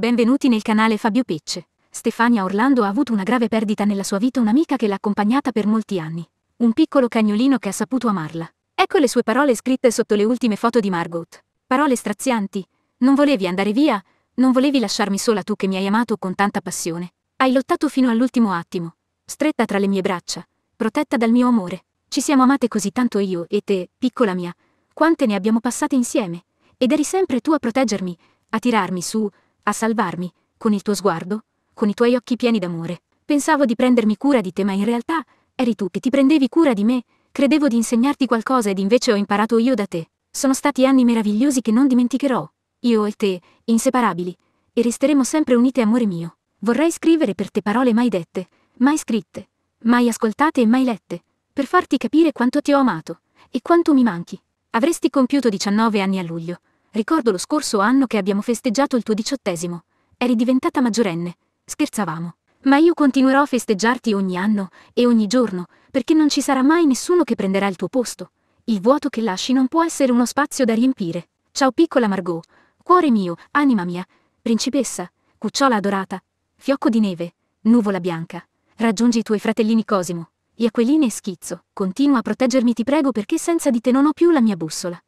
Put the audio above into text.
Benvenuti nel canale Fabio Pecce. Stefania Orlando ha avuto una grave perdita nella sua vita un'amica che l'ha accompagnata per molti anni. Un piccolo cagnolino che ha saputo amarla. Ecco le sue parole scritte sotto le ultime foto di Margot. Parole strazianti. Non volevi andare via, non volevi lasciarmi sola tu che mi hai amato con tanta passione. Hai lottato fino all'ultimo attimo, stretta tra le mie braccia, protetta dal mio amore. Ci siamo amate così tanto io e te, piccola mia. Quante ne abbiamo passate insieme. Ed eri sempre tu a proteggermi, a tirarmi su, a salvarmi, con il tuo sguardo, con i tuoi occhi pieni d'amore. Pensavo di prendermi cura di te, ma in realtà eri tu che ti prendevi cura di me, credevo di insegnarti qualcosa ed invece ho imparato io da te. Sono stati anni meravigliosi che non dimenticherò. Io e te, inseparabili, e resteremo sempre unite, amore mio. Vorrei scrivere per te parole mai dette, mai scritte, mai ascoltate e mai lette, per farti capire quanto ti ho amato e quanto mi manchi. Avresti compiuto 19 anni a luglio, Ricordo lo scorso anno che abbiamo festeggiato il tuo diciottesimo. Eri diventata maggiorenne. Scherzavamo. Ma io continuerò a festeggiarti ogni anno e ogni giorno, perché non ci sarà mai nessuno che prenderà il tuo posto. Il vuoto che lasci non può essere uno spazio da riempire. Ciao piccola Margot, cuore mio, anima mia, principessa, cucciola adorata, fiocco di neve, nuvola bianca. Raggiungi i tuoi fratellini Cosimo, Iaqueline e Schizzo. Continua a proteggermi ti prego perché senza di te non ho più la mia bussola.